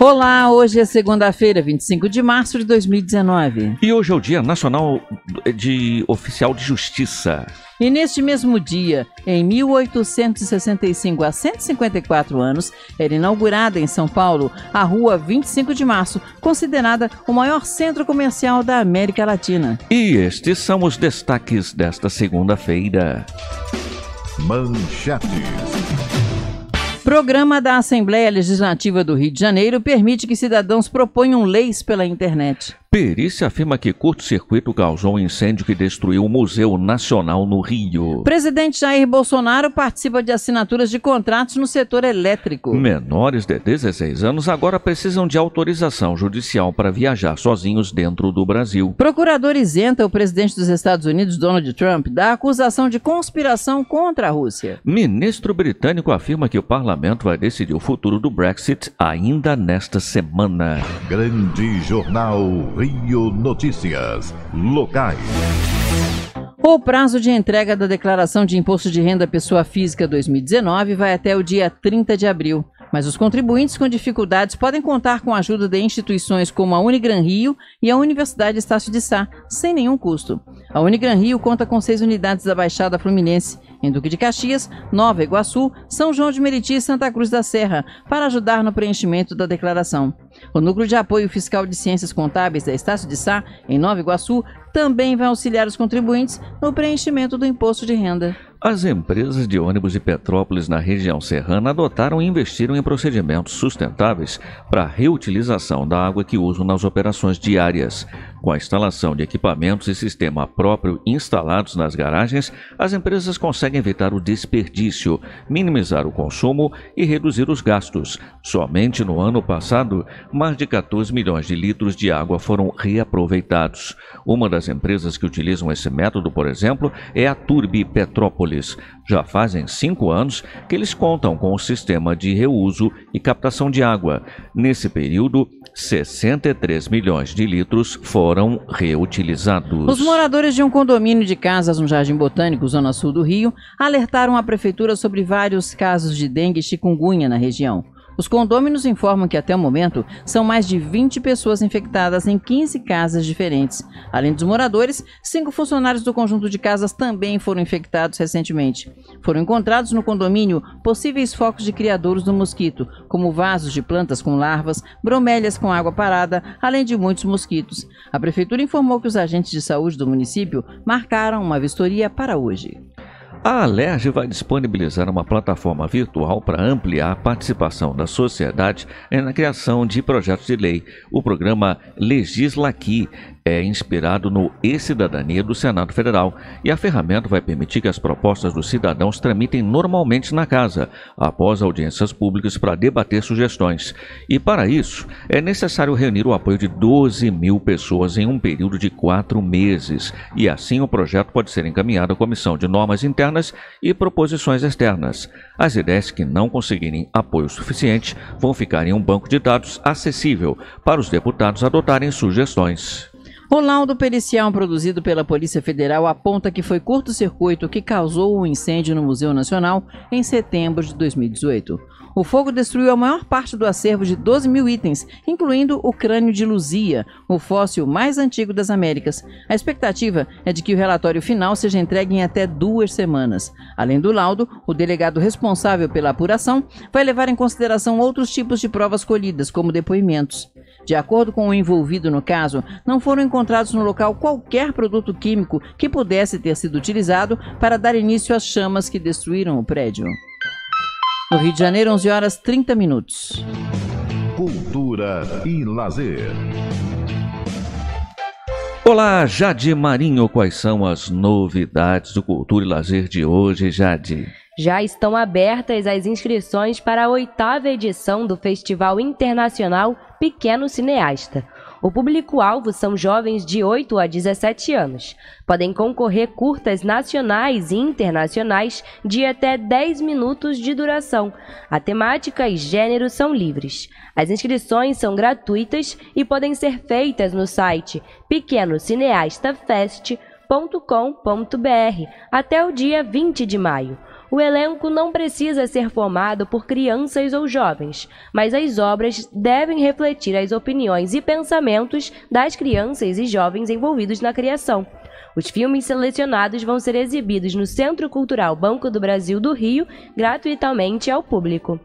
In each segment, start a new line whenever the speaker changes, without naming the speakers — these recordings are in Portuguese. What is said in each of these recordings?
Olá, hoje é segunda-feira, 25 de março de 2019. E hoje é o Dia Nacional de Oficial de Justiça. E neste mesmo dia, em 1865, há 154 anos, era inaugurada em São Paulo a Rua 25 de Março, considerada o maior centro comercial da América Latina.
E estes são os destaques desta segunda-feira.
Manchetes.
Programa da Assembleia Legislativa do Rio de Janeiro permite que cidadãos proponham leis pela internet.
Perícia afirma que curto-circuito causou um incêndio que destruiu o Museu Nacional no Rio.
Presidente Jair Bolsonaro participa de assinaturas de contratos no setor elétrico.
Menores de 16 anos agora precisam de autorização judicial para viajar sozinhos dentro do Brasil.
Procurador isenta o presidente dos Estados Unidos, Donald Trump, da acusação de conspiração contra a Rússia.
Ministro britânico afirma que o parlamento vai decidir o futuro do Brexit
ainda nesta semana. Grande Jornal Rio Notícias Locais.
O prazo de entrega da declaração de imposto de renda pessoa física 2019 vai até o dia 30 de abril. Mas os contribuintes com dificuldades podem contar com a ajuda de instituições como a Unigran Rio e a Universidade Estácio de Sá, sem nenhum custo. A Unigran Rio conta com seis unidades da Baixada Fluminense, em Duque de Caxias, Nova Iguaçu, São João de Meriti e Santa Cruz da Serra, para ajudar no preenchimento da declaração. O Núcleo de Apoio Fiscal de Ciências Contábeis da Estácio de Sá, em Nova Iguaçu, também vai auxiliar os contribuintes no preenchimento do imposto de renda. As
empresas de ônibus de Petrópolis na região serrana adotaram e investiram em procedimentos sustentáveis para a reutilização da água que usam nas operações diárias. Com a instalação de equipamentos e sistema próprio instalados nas garagens, as empresas conseguem evitar o desperdício, minimizar o consumo e reduzir os gastos. Somente no ano passado, mais de 14 milhões de litros de água foram reaproveitados. Uma das empresas que utilizam esse método, por exemplo, é a Turbi Petrópolis. Já fazem cinco anos que eles contam com o sistema de reuso e captação de água. Nesse período, 63 milhões de litros foram foram reutilizados. Os
moradores de um condomínio de casas no Jardim Botânico, zona sul do Rio, alertaram a prefeitura sobre vários casos de dengue e chikungunya na região. Os condôminos informam que até o momento são mais de 20 pessoas infectadas em 15 casas diferentes. Além dos moradores, cinco funcionários do conjunto de casas também foram infectados recentemente. Foram encontrados no condomínio possíveis focos de criadouros do mosquito, como vasos de plantas com larvas, bromélias com água parada, além de muitos mosquitos. A prefeitura informou que os agentes de saúde do município marcaram uma vistoria para hoje. A
Alerj vai disponibilizar uma plataforma virtual para ampliar a participação da sociedade na criação de projetos de lei. O programa Legislaqui é inspirado no e-Cidadania do Senado Federal e a ferramenta vai permitir que as propostas dos cidadãos tramitem normalmente na casa, após audiências públicas para debater sugestões. E para isso, é necessário reunir o apoio de 12 mil pessoas em um período de quatro meses e assim o projeto pode ser encaminhado à Comissão de Normas Internas e Proposições Externas. As ideias que não conseguirem apoio suficiente vão ficar em um banco de dados acessível para os deputados adotarem sugestões.
O laudo pericial produzido pela Polícia Federal aponta que foi curto-circuito que causou o um incêndio no Museu Nacional em setembro de 2018. O fogo destruiu a maior parte do acervo de 12 mil itens, incluindo o crânio de Luzia, o fóssil mais antigo das Américas. A expectativa é de que o relatório final seja entregue em até duas semanas. Além do laudo, o delegado responsável pela apuração vai levar em consideração outros tipos de provas colhidas, como depoimentos. De acordo com o envolvido no caso, não foram encontrados no local qualquer produto químico que pudesse ter sido utilizado para dar início às chamas que destruíram o prédio. No Rio de Janeiro, 11 horas 30 minutos.
Cultura e lazer.
Olá, Jade Marinho, quais são as novidades do Cultura e Lazer de hoje, Jade?
Já estão abertas as inscrições para a oitava edição do Festival Internacional Pequeno Cineasta. O público-alvo são jovens de 8 a 17 anos. Podem concorrer curtas nacionais e internacionais de até 10 minutos de duração. A temática e gênero são livres. As inscrições são gratuitas e podem ser feitas no site pequenocineastafest.com.br até o dia 20 de maio. O elenco não precisa ser formado por crianças ou jovens, mas as obras devem refletir as opiniões e pensamentos das crianças e jovens envolvidos na criação. Os filmes selecionados vão ser exibidos no Centro Cultural Banco do Brasil do Rio gratuitamente ao público.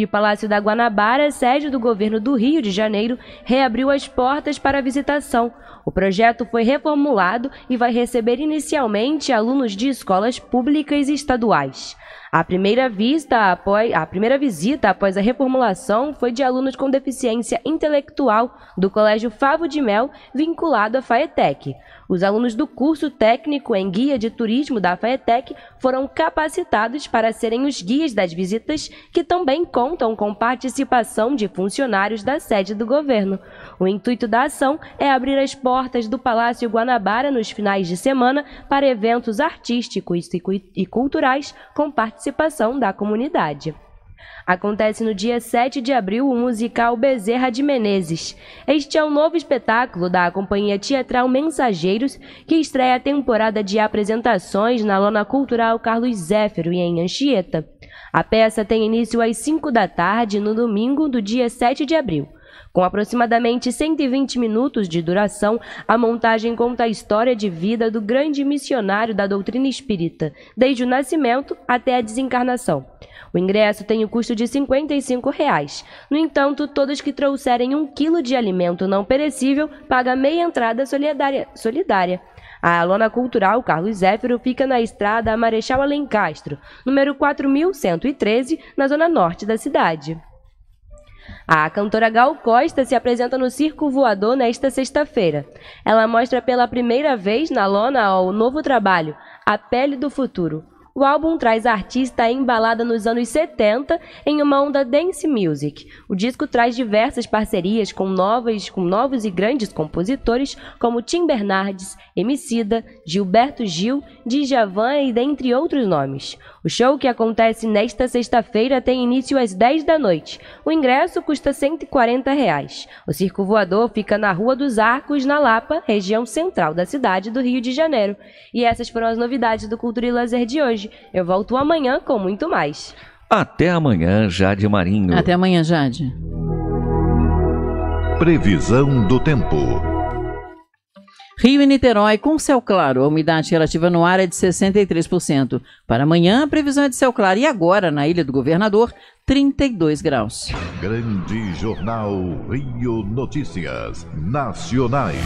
E o Palácio da Guanabara, sede do governo do Rio de Janeiro, reabriu as portas para visitação. O projeto foi reformulado e vai receber inicialmente alunos de escolas públicas e estaduais. A primeira, vista após, a primeira visita após a reformulação foi de alunos com deficiência intelectual do Colégio Favo de Mel, vinculado à FAETEC. Os alunos do curso técnico em guia de turismo da FAETEC foram capacitados para serem os guias das visitas, que também contam com participação de funcionários da sede do governo. O intuito da ação é abrir as portas do Palácio Guanabara nos finais de semana para eventos artísticos e culturais com participação da comunidade. Acontece no dia 7 de abril o musical Bezerra de Menezes. Este é um novo espetáculo da companhia teatral Mensageiros, que estreia a temporada de apresentações na Lona Cultural Carlos Zéfiro e em Anchieta. A peça tem início às 5 da tarde no domingo do dia 7 de abril. Com aproximadamente 120 minutos de duração, a montagem conta a história de vida do grande missionário da doutrina espírita, desde o nascimento até a desencarnação. O ingresso tem o custo de R$ 55. Reais. No entanto, todos que trouxerem um quilo de alimento não perecível pagam meia entrada solidária. solidária. A lona cultural Carlos Zéfiro fica na estrada Marechal Alencastro, número 4113, na zona norte da cidade. A cantora Gal Costa se apresenta no Circo Voador nesta sexta-feira. Ela mostra pela primeira vez na lona o novo trabalho, A Pele do Futuro, o álbum traz a artista embalada nos anos 70 em uma onda dance music. O disco traz diversas parcerias com novas, com novos e grandes compositores como Tim Bernardes, Emicida, Gilberto Gil, Djavan e dentre outros nomes. O show que acontece nesta sexta-feira tem início às 10 da noite. O ingresso custa R$ 140. Reais. O Circo Voador fica na Rua dos Arcos, na Lapa, região central da cidade do Rio de Janeiro. E essas foram as novidades do Cultura e Lazer de hoje. Eu volto amanhã com muito mais.
Até amanhã, Jade Marinho. Até
amanhã, Jade.
Previsão do tempo.
Rio e Niterói com céu claro. A umidade relativa no ar é de 63%. Para amanhã, a previsão é de céu claro. E agora, na Ilha do Governador, 32 graus. Grande
Jornal Rio Notícias Nacionais.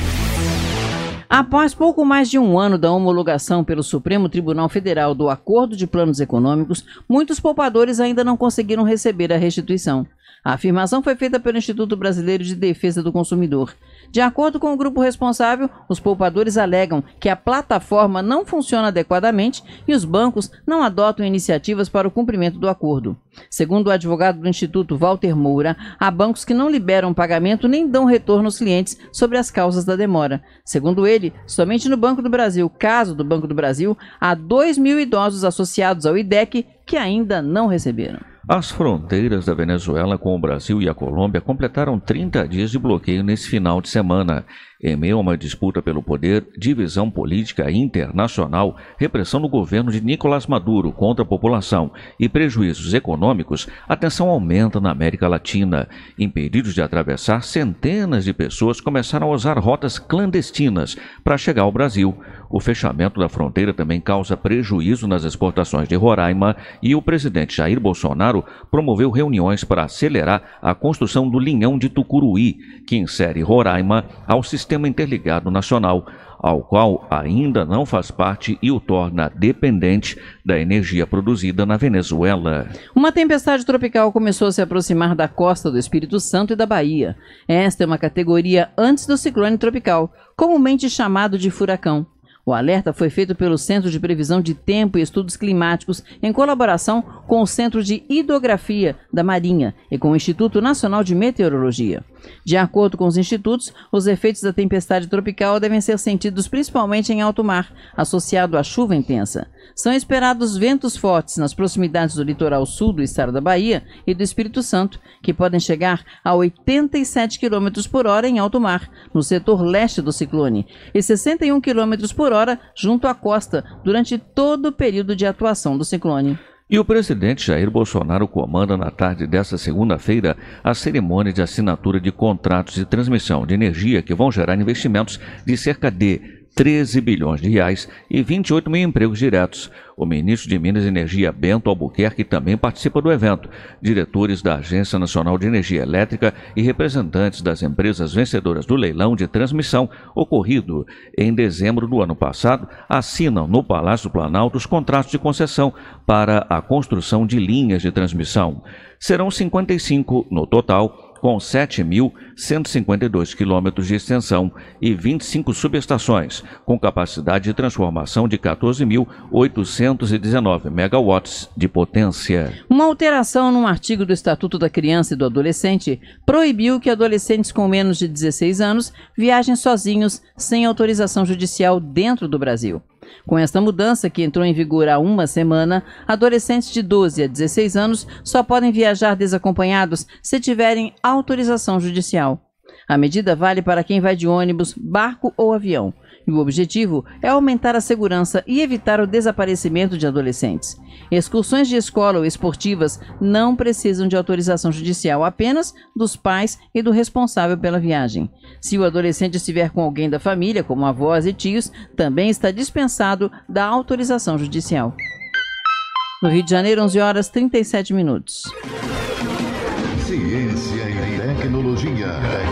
Após pouco mais de um ano da homologação pelo Supremo Tribunal Federal do Acordo de Planos Econômicos, muitos poupadores ainda não conseguiram receber a restituição. A afirmação foi feita pelo Instituto Brasileiro de Defesa do Consumidor. De acordo com o grupo responsável, os poupadores alegam que a plataforma não funciona adequadamente e os bancos não adotam iniciativas para o cumprimento do acordo. Segundo o advogado do Instituto Walter Moura, há bancos que não liberam pagamento nem dão retorno aos clientes sobre as causas da demora. Segundo ele, somente no Banco do Brasil, caso do Banco do Brasil, há 2 mil idosos associados ao IDEC que ainda não receberam.
As fronteiras da Venezuela com o Brasil e a Colômbia completaram 30 dias de bloqueio nesse final de semana em meio a uma disputa pelo poder, divisão política internacional, repressão do governo de Nicolás Maduro contra a população e prejuízos econômicos, a tensão aumenta na América Latina. Impedidos de atravessar, centenas de pessoas começaram a usar rotas clandestinas para chegar ao Brasil. O fechamento da fronteira também causa prejuízo nas exportações de Roraima e o presidente Jair Bolsonaro promoveu reuniões para acelerar a construção do linhão de Tucuruí, que insere Roraima ao sistema Sistema Interligado Nacional, ao qual ainda não faz parte e o torna dependente da energia produzida na Venezuela.
Uma tempestade tropical começou a se aproximar da costa do Espírito Santo e da Bahia. Esta é uma categoria antes do ciclone tropical, comumente chamado de furacão. O alerta foi feito pelo Centro de Previsão de Tempo e Estudos Climáticos, em colaboração com o Centro de Hidrografia da Marinha e com o Instituto Nacional de Meteorologia. De acordo com os institutos, os efeitos da tempestade tropical devem ser sentidos principalmente em alto mar, associado à chuva intensa. São esperados ventos fortes nas proximidades do litoral sul do estado da Bahia e do Espírito Santo, que podem chegar a 87 km por hora em alto mar, no setor leste do ciclone, e 61 km por hora junto à costa durante todo o período de atuação do ciclone.
E o presidente Jair Bolsonaro comanda na tarde desta segunda-feira a cerimônia de assinatura de contratos de transmissão de energia que vão gerar investimentos de cerca de 13 bilhões de reais e 28 mil empregos diretos. O ministro de Minas e Energia, Bento Albuquerque, também participa do evento. Diretores da Agência Nacional de Energia Elétrica e representantes das empresas vencedoras do leilão de transmissão ocorrido em dezembro do ano passado assinam no Palácio Planalto os contratos de concessão para a construção de linhas de transmissão. Serão 55 no total com 7.152 quilômetros de extensão e 25 subestações, com capacidade de transformação de 14.819 megawatts de potência.
Uma alteração num artigo do Estatuto da Criança e do Adolescente proibiu que adolescentes com menos de 16 anos viajem sozinhos sem autorização judicial dentro do Brasil. Com esta mudança, que entrou em vigor há uma semana, adolescentes de 12 a 16 anos só podem viajar desacompanhados se tiverem autorização judicial. A medida vale para quem vai de ônibus, barco ou avião. E o objetivo é aumentar a segurança e evitar o desaparecimento de adolescentes. Excursões de escola ou esportivas não precisam de autorização judicial, apenas dos pais e do responsável pela viagem. Se o adolescente estiver com alguém da família, como avós e tios, também está dispensado da autorização judicial. No Rio de Janeiro, 11 horas 37 minutos.
Ciência e tecnologia.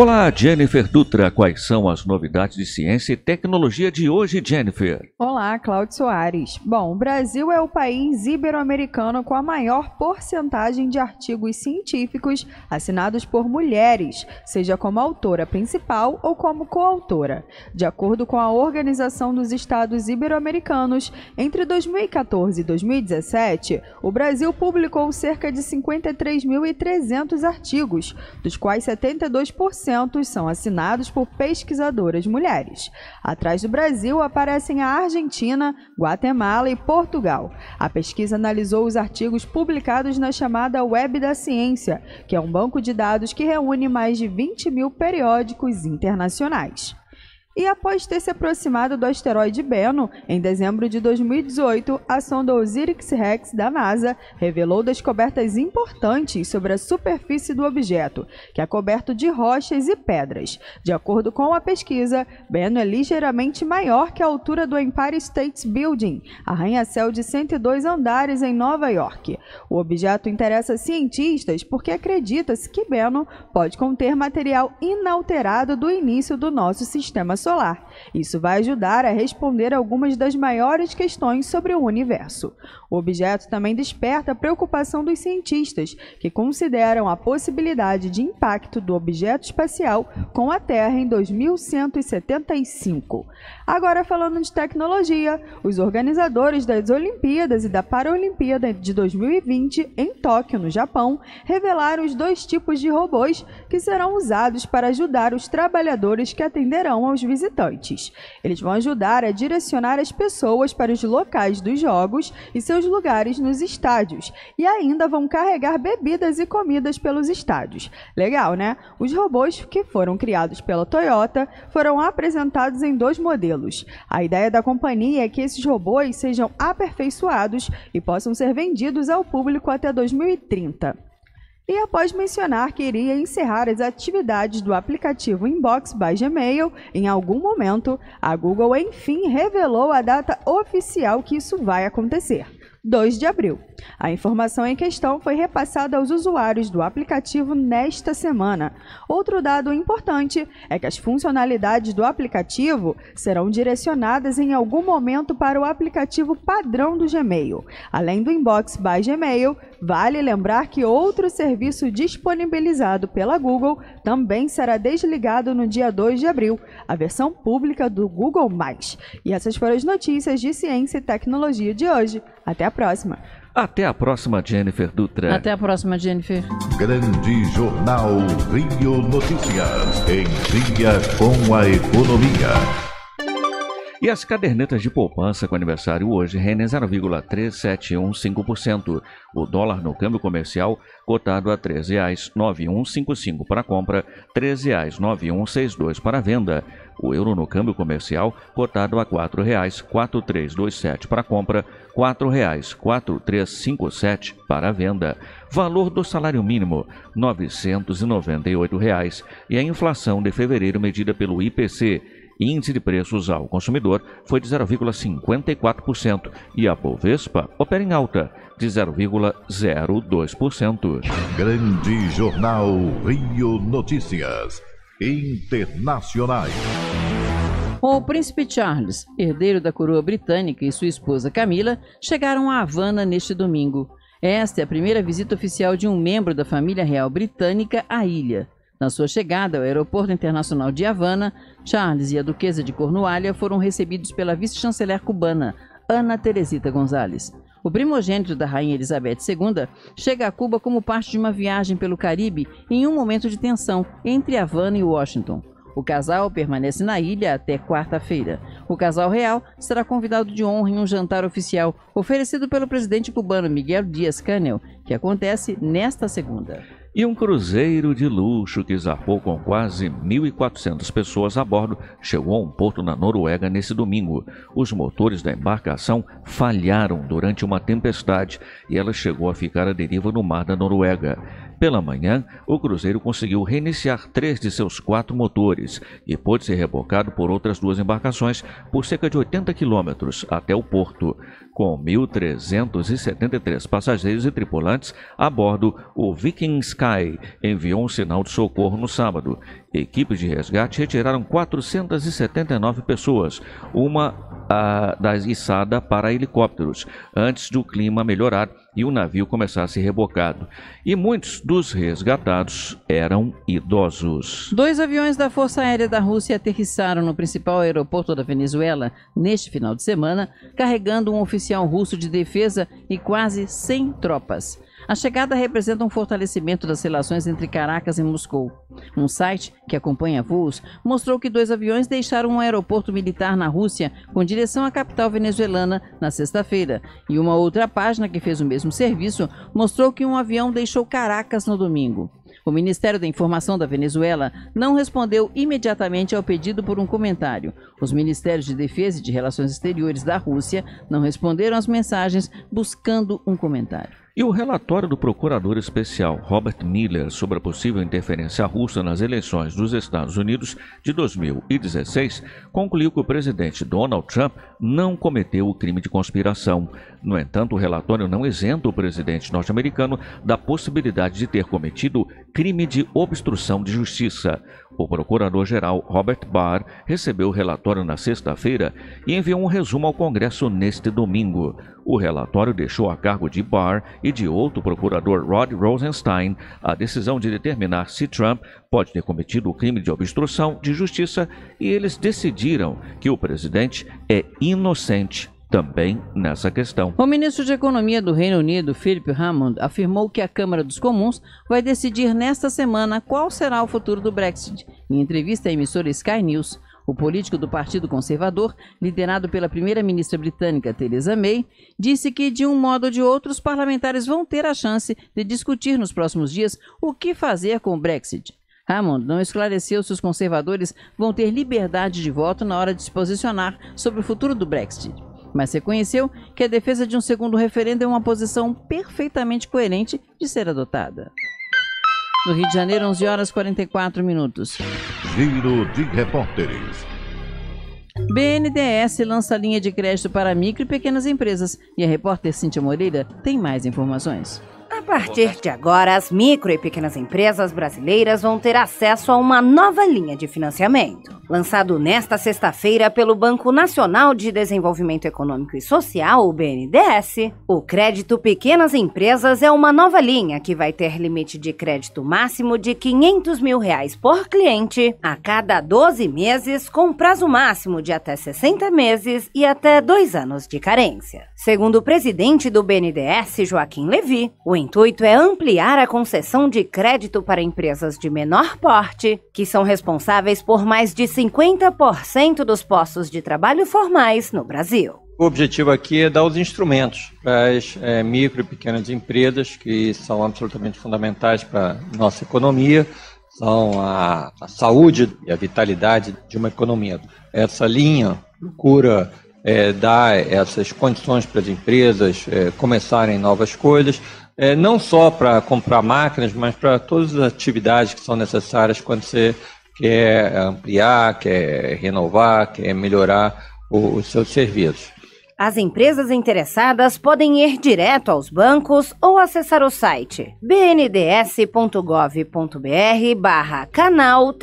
Olá, Jennifer Dutra. Quais são as novidades de ciência e tecnologia de hoje, Jennifer?
Olá, Cláudio Soares. Bom, o Brasil é o país ibero-americano com a maior porcentagem de artigos científicos assinados por mulheres, seja como autora principal ou como coautora. De acordo com a Organização dos Estados Ibero-Americanos, entre 2014 e 2017, o Brasil publicou cerca de 53.300 artigos, dos quais 72% são assinados por pesquisadoras mulheres. Atrás do Brasil aparecem a Argentina, Guatemala e Portugal. A pesquisa analisou os artigos publicados na chamada Web da Ciência, que é um banco de dados que reúne mais de 20 mil periódicos internacionais. E após ter se aproximado do asteroide Bennu, em dezembro de 2018, a sonda OSIRIS-REx da NASA revelou descobertas importantes sobre a superfície do objeto, que é coberto de rochas e pedras. De acordo com a pesquisa, Bennu é ligeiramente maior que a altura do Empire State Building, arranha-céu de 102 andares em Nova York. O objeto interessa cientistas porque acredita-se que Bennu pode conter material inalterado do início do nosso sistema solar solar. Isso vai ajudar a responder algumas das maiores questões sobre o universo. O objeto também desperta a preocupação dos cientistas, que consideram a possibilidade de impacto do objeto espacial com a Terra em 2175. Agora, falando de tecnologia, os organizadores das Olimpíadas e da Paralimpíada de 2020 em Tóquio, no Japão, revelaram os dois tipos de robôs que serão usados para ajudar os trabalhadores que atenderão aos visitantes. Eles vão ajudar a direcionar as pessoas para os locais dos jogos e seus lugares nos estádios, e ainda vão carregar bebidas e comidas pelos estádios. Legal, né? Os robôs que foram criados pela Toyota foram apresentados em dois modelos. A ideia da companhia é que esses robôs sejam aperfeiçoados e possam ser vendidos ao público até 2030 e após mencionar que iria encerrar as atividades do aplicativo Inbox by Gmail em algum momento, a Google enfim revelou a data oficial que isso vai acontecer: 2 de abril. A informação em questão foi repassada aos usuários do aplicativo nesta semana. Outro dado importante é que as funcionalidades do aplicativo serão direcionadas em algum momento para o aplicativo padrão do Gmail. Além do Inbox by Gmail, vale lembrar que outro serviço disponibilizado pela Google também será desligado no dia 2 de abril, a versão pública do Google+. E essas foram as notícias de ciência e tecnologia de hoje. Até a próxima!
Até a próxima, Jennifer Dutra. Até
a próxima, Jennifer.
Grande Jornal Rio Notícias. Em dia com a economia. E as cadernetas de poupança com aniversário hoje
rendem 0,3715%. O dólar no câmbio comercial cotado a R$ 13,9155 para compra, R$ 13,9162 para venda. O euro no câmbio comercial cotado a R$ 4,4327 para compra, R$ 4,4357 para venda. Valor do salário mínimo R$ 998 reais, e a inflação de fevereiro medida pelo IPC índice de preços ao consumidor foi de 0,54%
e a Bovespa opera em alta de 0,02%. Grande Jornal Rio Notícias Internacionais.
o príncipe Charles, herdeiro da coroa britânica, e sua esposa Camila chegaram a Havana neste domingo. Esta é a primeira visita oficial de um membro da família real britânica à ilha. Na sua chegada ao Aeroporto Internacional de Havana, Charles e a Duquesa de Cornualha foram recebidos pela vice-chanceler cubana, Ana Teresita Gonzalez. O primogênito da Rainha Elizabeth II chega a Cuba como parte de uma viagem pelo Caribe em um momento de tensão entre Havana e Washington. O casal permanece na ilha até quarta-feira. O casal real será convidado de honra em um jantar oficial oferecido pelo presidente cubano Miguel Dias-Canel, que acontece nesta segunda
e um cruzeiro de luxo que zarpou com quase 1.400 pessoas a bordo chegou a um porto na Noruega nesse domingo. Os motores da embarcação falharam durante uma tempestade e ela chegou a ficar à deriva no mar da Noruega. Pela manhã, o Cruzeiro conseguiu reiniciar três de seus quatro motores e pôde ser rebocado por outras duas embarcações por cerca de 80 quilômetros até o porto. Com 1.373 passageiros e tripulantes a bordo, o Viking Sky enviou um sinal de socorro no sábado. Equipes de resgate retiraram 479 pessoas, uma a, da içada para helicópteros, antes do clima melhorar e o navio começar a ser rebocado. E muitos dos resgatados eram idosos.
Dois aviões da Força Aérea da Rússia aterrissaram no principal aeroporto da Venezuela neste final de semana, carregando um oficial russo de defesa e quase 100 tropas. A chegada representa um fortalecimento das relações entre Caracas e Moscou. Um site que acompanha voos mostrou que dois aviões deixaram um aeroporto militar na Rússia com direção à capital venezuelana na sexta-feira. E uma outra página que fez o mesmo serviço mostrou que um avião deixou Caracas no domingo. O Ministério da Informação da Venezuela não respondeu imediatamente ao pedido por um comentário. Os Ministérios de Defesa e de Relações Exteriores da Rússia não responderam às mensagens buscando um comentário.
E o relatório do procurador especial Robert Miller sobre a possível interferência russa nas eleições dos Estados Unidos de 2016 concluiu que o presidente Donald Trump não cometeu o crime de conspiração. No entanto, o relatório não isenta o presidente norte-americano da possibilidade de ter cometido crime de obstrução de justiça. O procurador-geral Robert Barr recebeu o relatório na sexta-feira e enviou um resumo ao Congresso neste domingo. O relatório deixou a cargo de Barr e de outro procurador Rod Rosenstein a decisão de determinar se Trump pode ter cometido o crime de obstrução de justiça e eles decidiram que o presidente é inocente também nessa questão.
O ministro de Economia do Reino Unido, Philip Hammond, afirmou que a Câmara dos Comuns vai decidir nesta semana qual será o futuro do Brexit. Em entrevista à emissora Sky News, o político do Partido Conservador, liderado pela primeira-ministra britânica Theresa May, disse que, de um modo ou de outro, os parlamentares vão ter a chance de discutir nos próximos dias o que fazer com o Brexit. Hammond não esclareceu se os conservadores vão ter liberdade de voto na hora de se posicionar sobre o futuro do Brexit mas reconheceu que a defesa de um segundo referendo é uma posição perfeitamente coerente de ser adotada. No Rio de Janeiro, 11 horas 44 minutos. Giro de repórteres. BNDES lança linha de crédito para micro e pequenas empresas. E a repórter Cíntia Moreira tem mais informações
partir de agora, as micro e pequenas empresas brasileiras vão ter acesso a uma nova linha de financiamento. Lançado nesta sexta-feira pelo Banco Nacional de Desenvolvimento Econômico e Social, o BNDES, o crédito Pequenas Empresas é uma nova linha que vai ter limite de crédito máximo de 500 mil reais por cliente a cada 12 meses, com prazo máximo de até 60 meses e até dois anos de carência. Segundo o presidente do BNDES, Joaquim Levi, o entorno intuito é ampliar a concessão de crédito para empresas de menor porte, que são responsáveis por mais de 50% dos postos de trabalho formais no Brasil.
O objetivo aqui é dar os
instrumentos para as é, micro e pequenas empresas, que são absolutamente fundamentais para a nossa economia, são a, a, saúde e a vitalidade de uma economia. Essa linha procura é, dar essas condições para as empresas é, começarem novas coisas, é, não só para comprar máquinas, mas para todas as atividades que são necessárias quando você quer ampliar, quer renovar, quer melhorar o, os seus serviços.
As empresas interessadas podem ir direto aos bancos ou acessar o site bnds.gov.br barra canal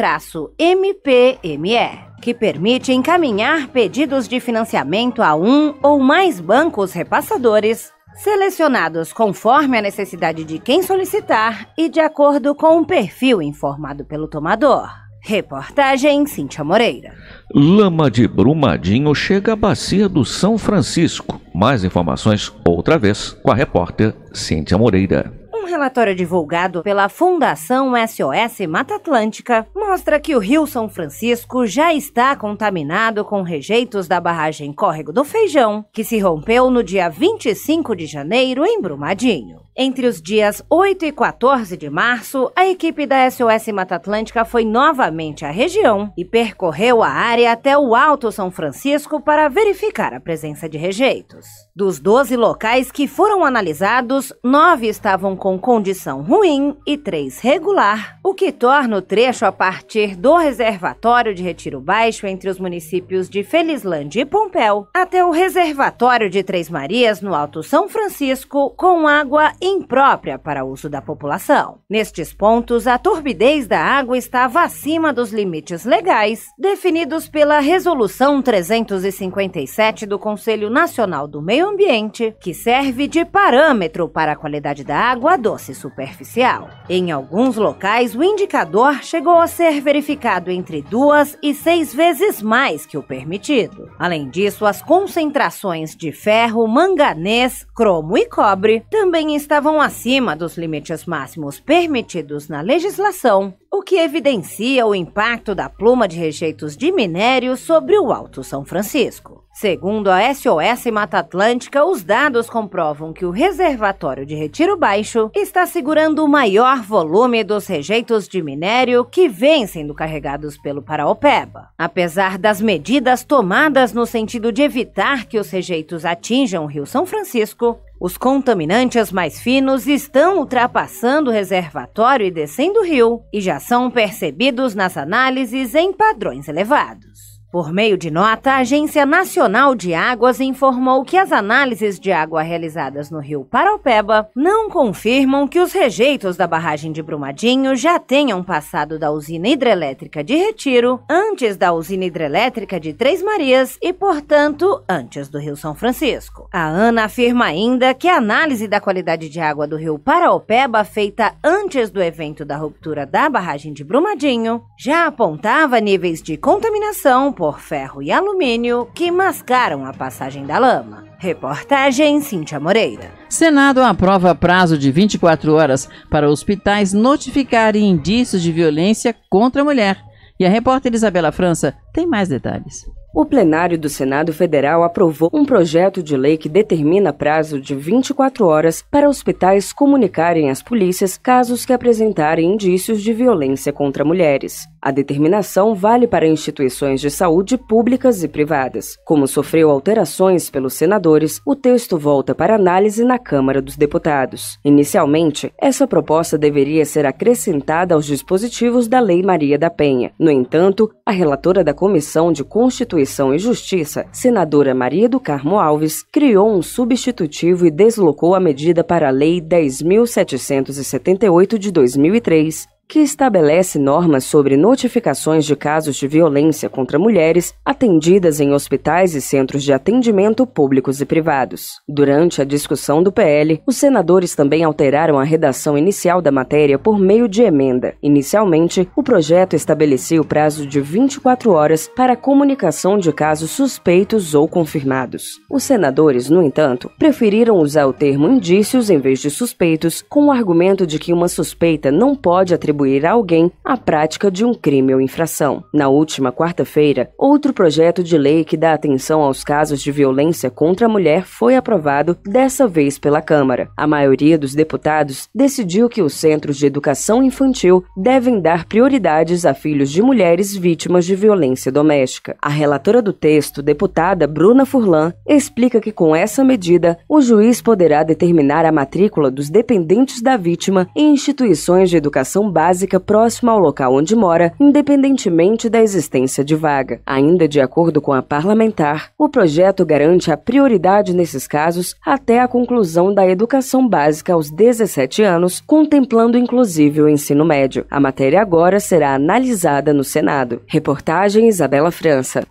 MPME, que permite encaminhar pedidos de financiamento a um ou mais bancos repassadores selecionados conforme a necessidade de quem solicitar e de acordo com o perfil informado pelo tomador. Reportagem Cintia Moreira.
Lama de Brumadinho chega à bacia do São Francisco. Mais informações outra vez com a repórter Cintia Moreira.
Um relatório divulgado pela Fundação SOS Mata Atlântica mostra que o Rio São Francisco já está contaminado com rejeitos da barragem Córrego do Feijão, que se rompeu no dia 25 de janeiro em Brumadinho. Entre os dias 8 e 14 de março, a equipe da SOS Mata Atlântica foi novamente à região e percorreu a área até o Alto São Francisco para verificar a presença de rejeitos. Dos 12 locais que foram analisados, nove estavam com condição ruim e três regular, o que torna o trecho a partir do reservatório de Retiro Baixo entre os municípios de Felizlândia e Pompéu até o reservatório de Três Marias no Alto São Francisco com água e imprópria para uso da população. Nestes pontos, a turbidez da água estava acima dos limites legais definidos pela Resolução 357 do Conselho Nacional do Meio Ambiente, que serve de parâmetro para a qualidade da água doce superficial. Em alguns locais, o indicador chegou a ser verificado entre duas e seis vezes mais que o permitido. Além disso, as concentrações de ferro, manganês, cromo e cobre também estavam estavam acima dos limites máximos permitidos na legislação, o que evidencia o impacto da pluma de rejeitos de minério sobre o Alto São Francisco. Segundo a SOS Mata Atlântica, os dados comprovam que o reservatório de Retiro Baixo está segurando o maior volume dos rejeitos de minério que vêm sendo carregados pelo Paraopeba. Apesar das medidas tomadas no sentido de evitar que os rejeitos atinjam o Rio São Francisco, os contaminantes mais finos estão ultrapassando o reservatório e descendo o rio e já são percebidos nas análises em padrões elevados. Por meio de nota, a Agência Nacional de Águas informou que as análises de água realizadas no rio Paraupeba não confirmam que os rejeitos da barragem de Brumadinho já tenham passado da usina hidrelétrica de Retiro antes da usina hidrelétrica de Três Marias e, portanto, antes do rio São Francisco. A ANA afirma ainda que a análise da qualidade de água do rio Paraupeba, feita antes do evento da ruptura da barragem de Brumadinho já apontava níveis de contaminação por por ferro e alumínio que mascaram a passagem da lama. Reportagem Cíntia Moreira.
Senado aprova prazo de 24 horas para hospitais notificarem indícios de violência contra a mulher. E a repórter Isabela França tem mais detalhes.
O plenário do Senado Federal aprovou um projeto de lei que determina prazo de 24 horas para hospitais comunicarem às polícias casos que apresentarem indícios de violência contra mulheres. A determinação vale para instituições de saúde públicas e privadas. Como sofreu alterações pelos senadores, o texto volta para análise na Câmara dos Deputados. Inicialmente, essa proposta deveria ser acrescentada aos dispositivos da Lei Maria da Penha. No entanto, a relatora da Comissão de Constituição e Justiça, senadora Maria do Carmo Alves, criou um substitutivo e deslocou a medida para a Lei 10.778 de 2003, que estabelece normas sobre notificações de casos de violência contra mulheres atendidas em hospitais e centros de atendimento públicos e privados. Durante a discussão do PL, os senadores também alteraram a redação inicial da matéria por meio de emenda. Inicialmente, o projeto estabelecia o prazo de 24 horas para a comunicação de casos suspeitos ou confirmados. Os senadores, no entanto, preferiram usar o termo indícios em vez de suspeitos, com o argumento de que uma suspeita não pode atribuir atribuir a alguém a prática de um crime ou infração. Na última quarta-feira, outro projeto de lei que dá atenção aos casos de violência contra a mulher foi aprovado, dessa vez pela Câmara. A maioria dos deputados decidiu que os centros de educação infantil devem dar prioridades a filhos de mulheres vítimas de violência doméstica. A relatora do texto, deputada Bruna Furlan, explica que com essa medida, o juiz poderá determinar a matrícula dos dependentes da vítima em instituições de educação básica básica próxima ao local onde mora, independentemente da existência de vaga. Ainda de acordo com a parlamentar, o projeto garante a prioridade nesses casos até a conclusão da educação básica aos 17 anos, contemplando inclusive o ensino médio. A matéria agora será analisada no Senado. Reportagem Isabela França.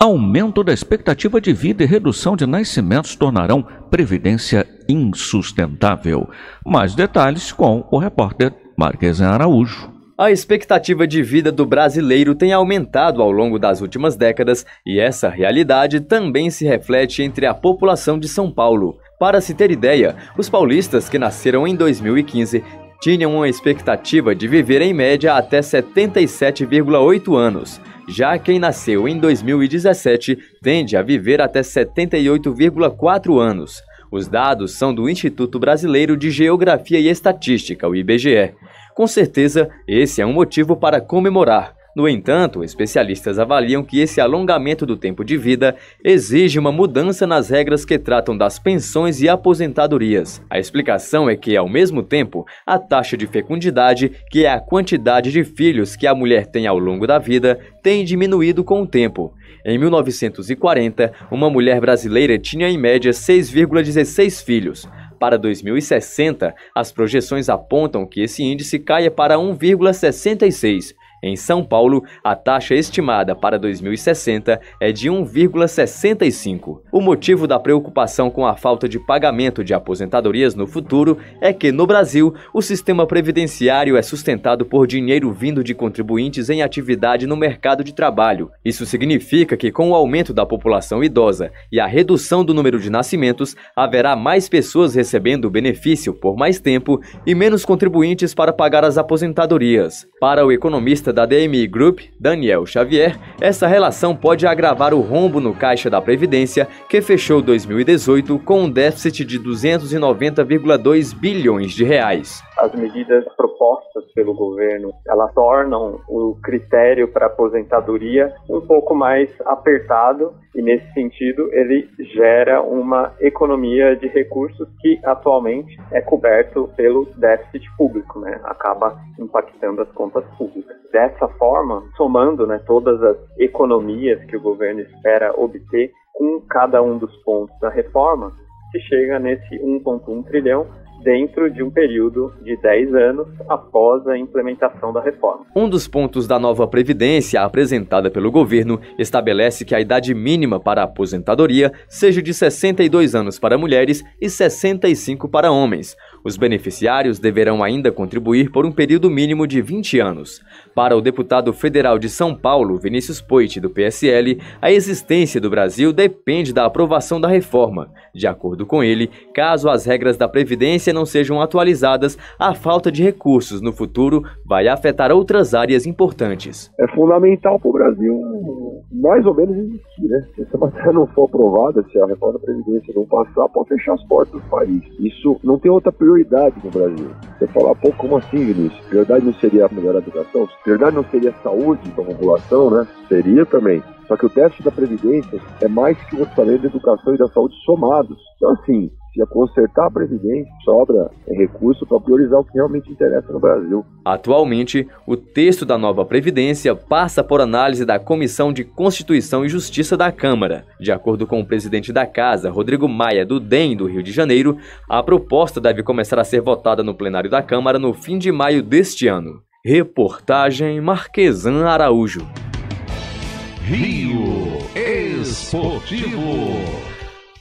Aumento da expectativa de vida e redução de nascimentos tornarão previdência insustentável. Mais detalhes com o repórter Marques Araújo.
A expectativa de vida do brasileiro tem aumentado ao longo das últimas décadas e essa realidade também se reflete entre a população de São Paulo. Para se ter ideia, os paulistas que nasceram em 2015 tinham uma expectativa de viver em média até 77,8 anos. Já quem nasceu em 2017 tende a viver até 78,4 anos. Os dados são do Instituto Brasileiro de Geografia e Estatística, o IBGE. Com certeza, esse é um motivo para comemorar. No entanto, especialistas avaliam que esse alongamento do tempo de vida exige uma mudança nas regras que tratam das pensões e aposentadorias. A explicação é que, ao mesmo tempo, a taxa de fecundidade, que é a quantidade de filhos que a mulher tem ao longo da vida, tem diminuído com o tempo. Em 1940, uma mulher brasileira tinha em média 6,16 filhos. Para 2060, as projeções apontam que esse índice caia para 1,66 em São Paulo, a taxa estimada para 2060 é de 1,65. O motivo da preocupação com a falta de pagamento de aposentadorias no futuro é que, no Brasil, o sistema previdenciário é sustentado por dinheiro vindo de contribuintes em atividade no mercado de trabalho. Isso significa que, com o aumento da população idosa e a redução do número de nascimentos, haverá mais pessoas recebendo o benefício por mais tempo e menos contribuintes para pagar as aposentadorias. Para o economista da DM Group, Daniel Xavier, essa relação pode agravar o rombo no caixa da Previdência, que fechou 2018 com um déficit de 290,2 bilhões de reais.
As medidas propostas
pelo governo, elas tornam o critério para aposentadoria um pouco mais apertado e nesse sentido ele gera uma economia de recursos que atualmente é coberto pelo déficit público, né? Acaba impactando as contas públicas dessa forma, somando né, todas as economias que o governo espera obter com cada um dos pontos da reforma, se chega nesse 1,1 trilhão dentro de um período de 10 anos após a implementação da reforma. Um dos pontos da nova Previdência apresentada pelo governo estabelece que a idade mínima para a aposentadoria seja de 62 anos para mulheres e 65 para homens. Os beneficiários deverão ainda contribuir por um período mínimo de 20 anos. Para o deputado federal de São Paulo, Vinícius Poit, do PSL, a existência do Brasil depende da aprovação da reforma. De acordo com ele, caso as regras da Previdência não sejam atualizadas, a falta de recursos no futuro vai afetar outras áreas importantes.
É fundamental para o Brasil mais ou menos existir, né? Se essa matéria não for aprovada, se a reforma da Previdência não passar, pode fechar as portas do país. Isso não tem outra prioridade no Brasil. Você falar, pô, como assim, Vinícius? Prioridade
não seria melhorar a educação? Prioridade não seria a saúde da população, né? Seria também. Só que o teste da Previdência é mais que o orçamento da educação e da saúde somados. Então, assim,
precisa consertar a Previdência, sobra recurso para priorizar o que realmente interessa no Brasil.
Atualmente, o texto da nova Previdência passa por análise da Comissão de Constituição e Justiça da Câmara. De acordo com o presidente da Casa, Rodrigo Maia, do DEM do Rio de Janeiro, a proposta deve começar a ser votada no plenário da Câmara no fim de maio deste ano. Reportagem Marquesan Araújo.
Rio Esportivo.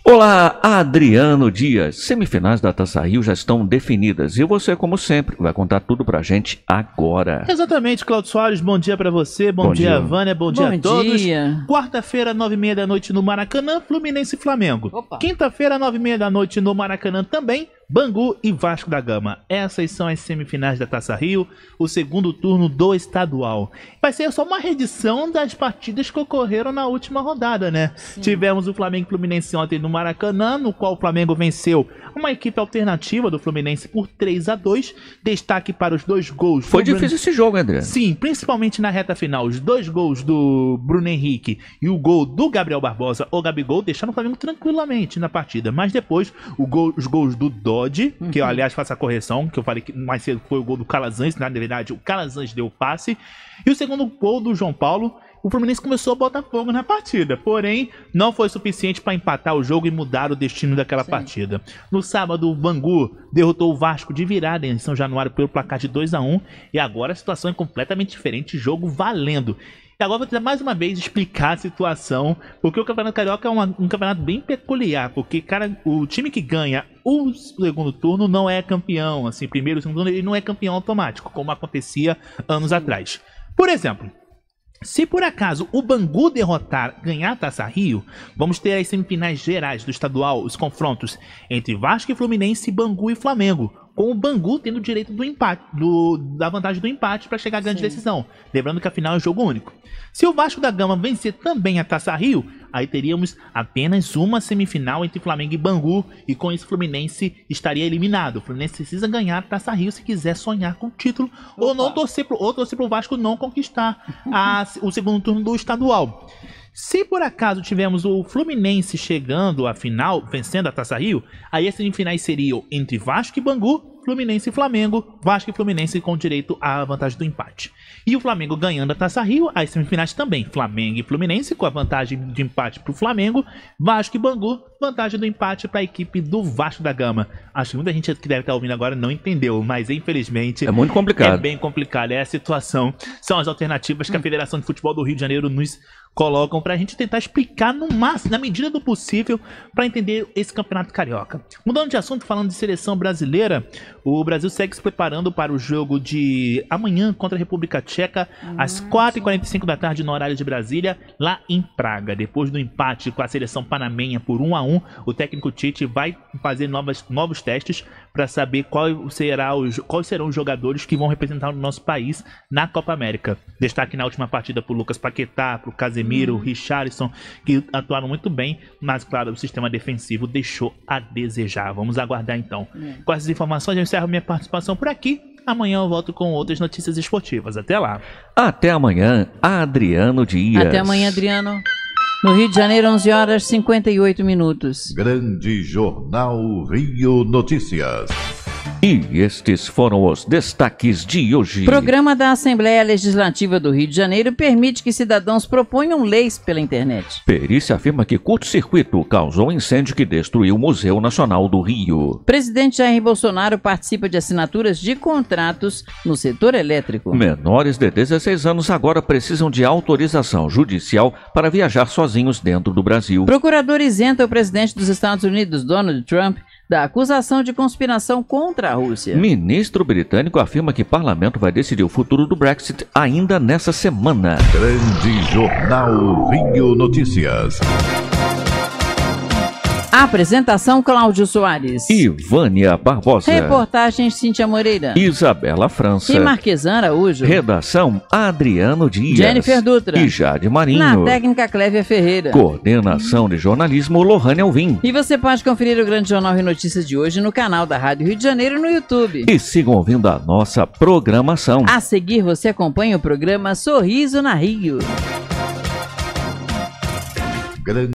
Olá,
Adriano Dias. Semifinais da Taça Rio já estão definidas e você, como sempre, vai contar tudo pra gente agora.
Exatamente, Claudio Soares. Bom dia para você, bom, bom dia, dia, Vânia, bom, bom dia a todos. Quarta-feira, nove e meia da noite no Maracanã, Fluminense e Flamengo. Quinta-feira, nove e meia da noite no Maracanã também, Bangu e Vasco da Gama. Essas são as semifinais da Taça Rio, o segundo turno do estadual. Vai ser só uma redição das partidas que ocorreram na última rodada, né? Sim. Tivemos o Flamengo Fluminense ontem no Maracanã, no qual o Flamengo venceu uma equipe alternativa do Fluminense por 3 a 2 Destaque para os dois gols. Foi difícil Bruno... esse jogo, André. Sim, principalmente na reta final. Os dois gols do Bruno Henrique e o gol do Gabriel Barbosa, ou Gabigol, deixaram o Flamengo tranquilamente na partida. Mas depois, gol, os gols do Dó Dodge, uhum. que eu, aliás, faço a correção, que eu falei que mais cedo foi o gol do Calazans, na verdade, o Calazans deu o passe. E o segundo gol do João Paulo, o Fluminense começou a botar fogo na partida, porém não foi suficiente para empatar o jogo e mudar o destino daquela Sim. partida. No sábado, o Bangu derrotou o Vasco de virada em São Januário pelo placar de 2 a 1 e agora a situação é completamente diferente, jogo valendo. E agora vou tentar mais uma vez explicar a situação, porque o Campeonato Carioca é uma, um campeonato bem peculiar, porque cara, o time que ganha o segundo turno não é campeão, assim, primeiro, segundo turno, ele não é campeão automático, como acontecia anos atrás. Por exemplo, se por acaso o Bangu derrotar, ganhar a Taça Rio, vamos ter as semifinais gerais do estadual, os confrontos entre Vasco e Fluminense, Bangu e Flamengo com o Bangu tendo direito do empate, do, da vantagem do empate para chegar à grande Sim. decisão. Lembrando que a final é um jogo único. Se o Vasco da Gama vencer também a Taça Rio, aí teríamos apenas uma semifinal entre Flamengo e Bangu, e com isso o Fluminense estaria eliminado. O Fluminense precisa ganhar a Taça Rio se quiser sonhar com o título, Opa. ou não torcer para o Vasco não conquistar a, o segundo turno do estadual. Se por acaso tivermos o Fluminense chegando à final, vencendo a Taça Rio, aí as semifinais seriam entre Vasco e Bangu, Fluminense e Flamengo, Vasco e Fluminense com direito à vantagem do empate. E o Flamengo ganhando a Taça Rio, as semifinais também, Flamengo e Fluminense com a vantagem de empate para o Flamengo, Vasco e Bangu, vantagem do empate para a equipe do Vasco da Gama. Acho que muita gente que deve estar tá ouvindo agora não entendeu, mas infelizmente... É muito complicado. É bem complicado, é a situação, são as alternativas que a hum. Federação de Futebol do Rio de Janeiro nos colocam para a gente tentar explicar no máximo, na medida do possível, para entender esse campeonato carioca. Mudando de assunto, falando de seleção brasileira, o Brasil segue se preparando para o jogo de amanhã contra a República Tcheca, Nossa. às 4h45 da tarde, no horário de Brasília, lá em Praga. Depois do empate com a seleção panamenha por 1 a 1 o técnico Tite vai fazer novas, novos testes para saber qual será os, quais serão os jogadores que vão representar o nosso país na Copa América. Destaque na última partida para Lucas Paquetá, para Casemiro, hum. Richarlison, que atuaram muito bem, mas claro, o sistema defensivo deixou a desejar. Vamos aguardar então. É. Com essas informações, eu encerro minha participação por aqui. Amanhã eu volto com outras notícias esportivas. Até lá.
Até amanhã, Adriano Dias. Até amanhã,
Adriano.
No Rio de Janeiro, 11 horas e 58 minutos.
Grande Jornal Rio Notícias. E estes foram os destaques de hoje. Programa
da Assembleia Legislativa do Rio de Janeiro permite que cidadãos proponham leis pela internet.
Perícia afirma que curto-circuito causou incêndio que destruiu o Museu Nacional do Rio.
Presidente Jair Bolsonaro participa de assinaturas de contratos no setor elétrico.
Menores de 16 anos agora precisam de autorização judicial para viajar sozinhos dentro do Brasil.
Procurador isenta o presidente dos Estados Unidos, Donald Trump, da acusação de conspiração contra a Rússia.
Ministro britânico afirma que parlamento vai decidir
o futuro do Brexit ainda nessa semana. Grande Jornal Rio Notícias.
Apresentação Cláudio Soares.
Ivânia Barbosa.
Reportagem Cíntia Moreira.
Isabela França. E
Marquesan Araújo.
Redação Adriano Dias. Jennifer Dutra. E Jade Marinho. Na
técnica Clévia Ferreira.
Coordenação de jornalismo Lohane Alvim.
E você pode conferir o Grande Jornal e Notícias de hoje no canal da Rádio Rio de Janeiro no YouTube. E
sigam ouvindo a nossa programação. A
seguir você acompanha o programa Sorriso na Rio. Grande